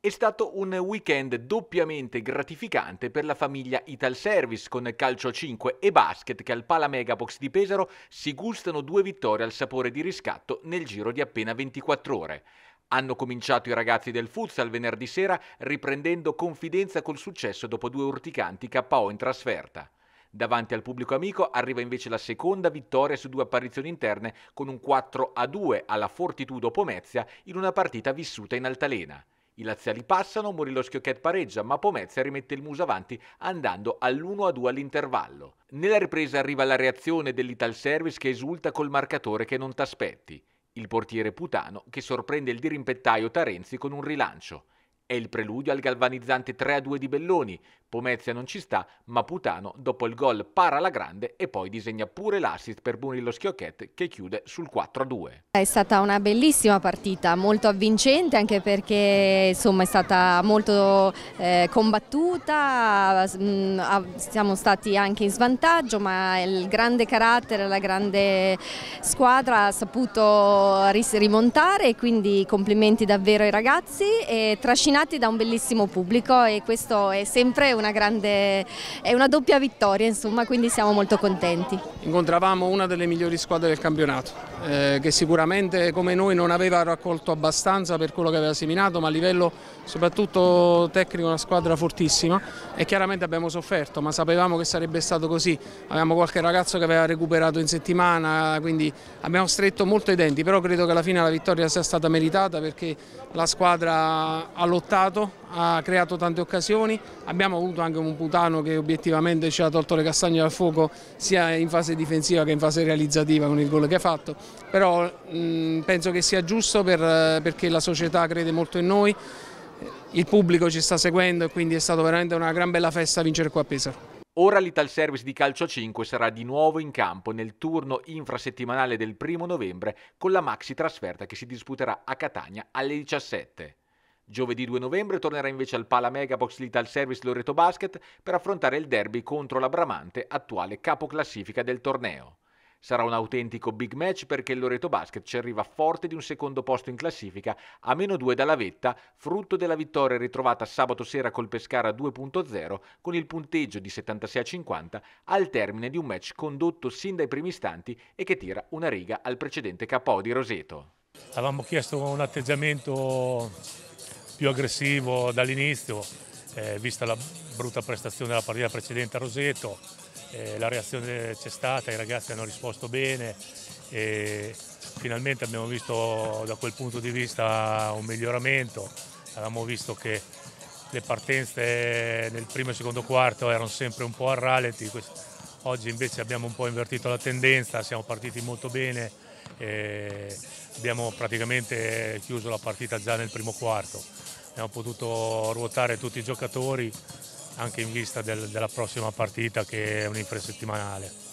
È stato un weekend doppiamente gratificante per la famiglia Ital Service con calcio 5 e basket che al Pala Megabox di Pesaro si gustano due vittorie al sapore di riscatto nel giro di appena 24 ore. Hanno cominciato i ragazzi del futsal venerdì sera riprendendo confidenza col successo dopo due urticanti KO in trasferta. Davanti al pubblico amico arriva invece la seconda vittoria su due apparizioni interne con un 4 2 alla Fortitudo Pomezia in una partita vissuta in altalena. I laziali passano, Murillo Schiocchetti pareggia, ma Pomezia rimette il muso avanti andando all'1-2 all'intervallo. Nella ripresa arriva la reazione dell'Ital Service che esulta col marcatore che non t'aspetti. Il portiere Putano che sorprende il dirimpettaio Tarenzi con un rilancio. È il preludio al galvanizzante 3-2 di Belloni. Pomezia non ci sta, ma Putano dopo il gol para la grande e poi disegna pure l'assist per Murillo Schiocchetti che chiude sul 4-2. È stata una bellissima partita, molto avvincente anche perché insomma, è stata molto eh, combattuta, mm, siamo stati anche in svantaggio ma il grande carattere, la grande squadra ha saputo rimontare quindi complimenti davvero ai ragazzi e trascinare illuminati da un bellissimo pubblico e questo è sempre una grande, è una doppia vittoria insomma, quindi siamo molto contenti. Incontravamo una delle migliori squadre del campionato, eh, che sicuramente come noi non aveva raccolto abbastanza per quello che aveva seminato, ma a livello soprattutto tecnico una squadra fortissima e chiaramente abbiamo sofferto, ma sapevamo che sarebbe stato così, avevamo qualche ragazzo che aveva recuperato in settimana, quindi abbiamo stretto molto i denti, però credo che alla fine la vittoria sia stata meritata perché la squadra ha lottato lottato, ha creato tante occasioni, abbiamo avuto anche un Putano che obiettivamente ci ha tolto le castagne dal fuoco sia in fase difensiva che in fase realizzativa con il gol che ha fatto, però mh, penso che sia giusto per, perché la società crede molto in noi, il pubblico ci sta seguendo e quindi è stata veramente una gran bella festa vincere qua a Pesaro. Ora l'Ital Service di Calcio 5 sarà di nuovo in campo nel turno infrasettimanale del primo novembre con la maxi trasferta che si disputerà a Catania alle 17. Giovedì 2 novembre tornerà invece al Pala Megabox l'Ital Service Loreto Basket per affrontare il derby contro la Bramante, attuale capoclassifica del torneo. Sarà un autentico big match perché il Loreto Basket ci arriva forte di un secondo posto in classifica a meno 2 dalla vetta, frutto della vittoria ritrovata sabato sera col Pescara 2.0 con il punteggio di 76 50 al termine di un match condotto sin dai primi istanti e che tira una riga al precedente KO di Roseto. Avevamo chiesto un atteggiamento più aggressivo dall'inizio, eh, vista la brutta prestazione della partita precedente a Roseto, eh, la reazione c'è stata, i ragazzi hanno risposto bene e finalmente abbiamo visto da quel punto di vista un miglioramento, avevamo visto che le partenze nel primo e secondo quarto erano sempre un po' a ralenti, oggi invece abbiamo un po' invertito la tendenza, siamo partiti molto bene, E abbiamo praticamente chiuso la partita già nel primo quarto abbiamo potuto ruotare tutti i giocatori anche in vista del, della prossima partita che è un infrasettimanale.